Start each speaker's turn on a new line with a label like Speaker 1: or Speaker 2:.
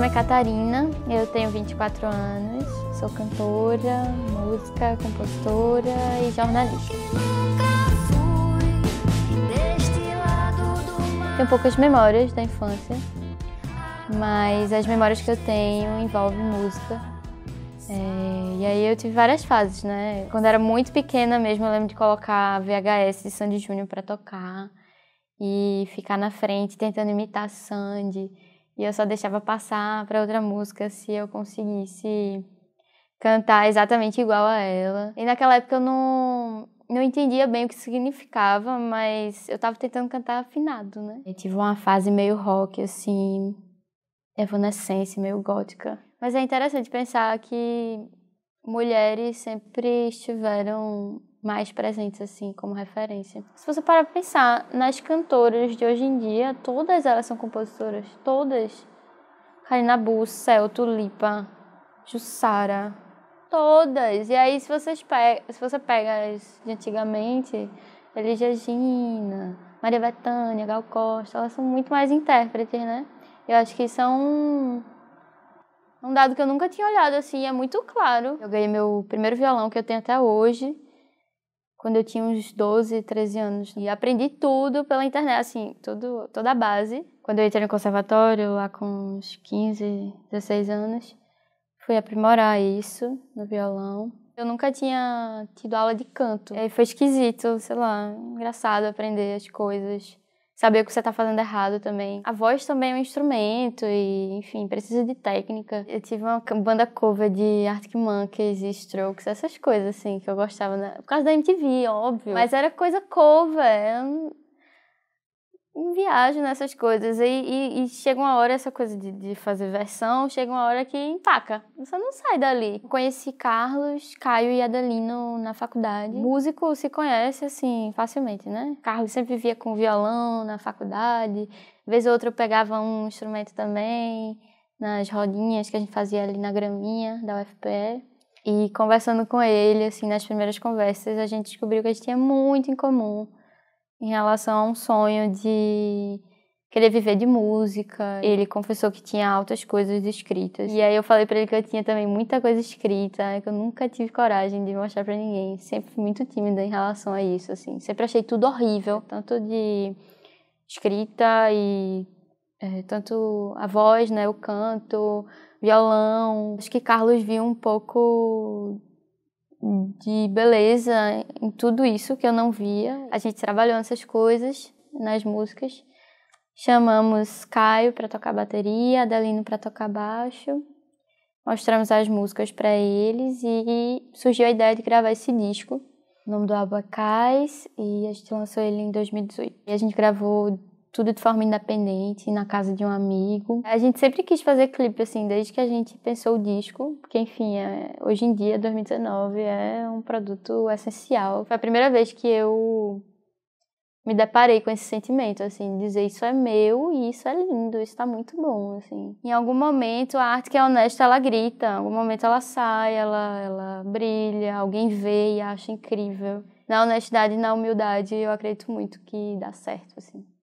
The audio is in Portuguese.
Speaker 1: nome é Catarina, eu tenho 24 anos, sou cantora, música, compositora e jornalista. Tenho poucas memórias da infância, mas as memórias que eu tenho envolvem música. É, e aí eu tive várias fases, né? Quando era muito pequena mesmo, eu lembro de colocar VHS de Sandy Júnior para tocar e ficar na frente tentando imitar Sandy e eu só deixava passar para outra música se eu conseguisse cantar exatamente igual a ela. E naquela época eu não, não entendia bem o que significava, mas eu estava tentando cantar afinado, né? Eu tive uma fase meio rock, assim, evanescência, meio gótica. Mas é interessante pensar que mulheres sempre estiveram mais presentes assim como referência. Se você parar para pensar nas cantoras de hoje em dia, todas elas são compositoras, todas. Karina Bus, Cel, Tulipa, Jussara, todas. E aí se você se você pega as de antigamente, Elis Gina, Maria Bethânia, Gal Costa, elas são muito mais intérpretes, né? Eu acho que são é um dado que eu nunca tinha olhado assim, é muito claro. Eu ganhei meu primeiro violão que eu tenho até hoje quando eu tinha uns 12, 13 anos. E aprendi tudo pela internet, assim, tudo, toda a base. Quando eu entrei no conservatório, lá com uns 15, 16 anos, fui aprimorar isso no violão. Eu nunca tinha tido aula de canto. E foi esquisito, sei lá, engraçado aprender as coisas saber o que você tá fazendo errado também. A voz também é um instrumento e, enfim, precisa de técnica. Eu tive uma banda cover de Arctic Monkeys e Strokes, essas coisas, assim, que eu gostava. Na... Por causa da MTV, óbvio. Mas era coisa cover, eu viajo nessas coisas. E, e, e, chega uma hora, essa coisa de, de, fazer versão, chega uma hora que empaca. Você não sai dali. Conheci Carlos, Caio e Adelino na faculdade. Músico se conhece, assim, facilmente, né? Carlos sempre via com violão na faculdade. Vez ou outra eu pegava um instrumento também, nas rodinhas que a gente fazia ali na graminha da UFPE. E conversando com ele, assim, nas primeiras conversas, a gente descobriu que a gente tinha muito em comum em relação a um sonho de querer viver de música. Ele confessou que tinha altas coisas escritas. E aí eu falei para ele que eu tinha também muita coisa escrita, que eu nunca tive coragem de mostrar para ninguém. Sempre fui muito tímida em relação a isso, assim. Sempre achei tudo horrível, tanto de escrita e é, tanto a voz, né, o canto, violão. Acho que Carlos viu um pouco de beleza, em tudo isso que eu não via. A gente trabalhou nessas coisas, nas músicas. Chamamos Caio para tocar bateria, Adelino para tocar baixo. Mostramos as músicas para eles e surgiu a ideia de gravar esse disco. O nome do álbum é Cais e a gente lançou ele em 2018. E a gente gravou tudo de forma independente, na casa de um amigo. A gente sempre quis fazer clipe, assim, desde que a gente pensou o disco, porque, enfim, é, hoje em dia, 2019, é um produto essencial. Foi a primeira vez que eu me deparei com esse sentimento, assim, dizer isso é meu e isso é lindo, isso tá muito bom, assim. Em algum momento, a arte que é honesta, ela grita, em algum momento ela sai, ela, ela brilha, alguém vê e acha incrível. Na honestidade e na humildade, eu acredito muito que dá certo, assim.